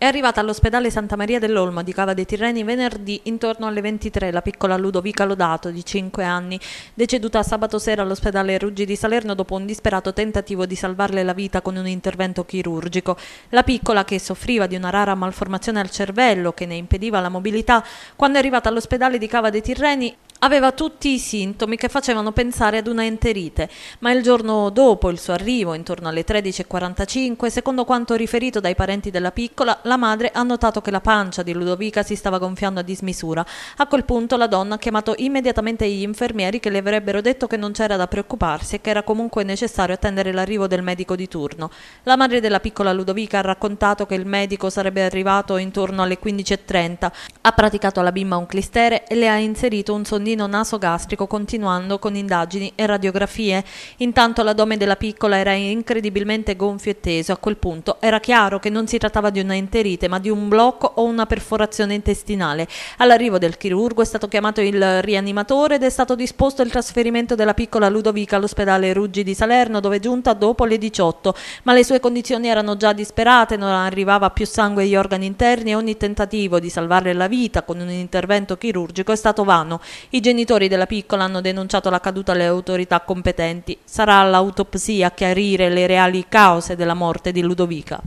È arrivata all'ospedale Santa Maria dell'Olmo di Cava dei Tirreni venerdì intorno alle 23 la piccola Ludovica Lodato di 5 anni, deceduta sabato sera all'ospedale Ruggi di Salerno dopo un disperato tentativo di salvarle la vita con un intervento chirurgico. La piccola, che soffriva di una rara malformazione al cervello che ne impediva la mobilità, quando è arrivata all'ospedale di Cava dei Tirreni Aveva tutti i sintomi che facevano pensare ad una enterite, ma il giorno dopo il suo arrivo, intorno alle 13.45, secondo quanto riferito dai parenti della piccola, la madre ha notato che la pancia di Ludovica si stava gonfiando a dismisura. A quel punto la donna ha chiamato immediatamente gli infermieri che le avrebbero detto che non c'era da preoccuparsi e che era comunque necessario attendere l'arrivo del medico di turno. La madre della piccola Ludovica ha raccontato che il medico sarebbe arrivato intorno alle 15.30, ha praticato alla bimba un clistere e le ha inserito un sonno Mondino nasogastrico continuando con indagini e radiografie. Intanto l'addome della piccola era incredibilmente gonfio e teso. A quel punto era chiaro che non si trattava di una enterite ma di un blocco o una perforazione intestinale. All'arrivo del chirurgo è stato chiamato il rianimatore ed è stato disposto il trasferimento della piccola Ludovica all'ospedale Ruggi di Salerno dove è giunta dopo le 18, ma le sue condizioni erano già disperate, non arrivava più sangue agli organi interni e ogni tentativo di salvarle la vita con un intervento chirurgico è stato vano. I genitori della piccola hanno denunciato la caduta alle autorità competenti. Sarà l'autopsia a chiarire le reali cause della morte di Ludovica.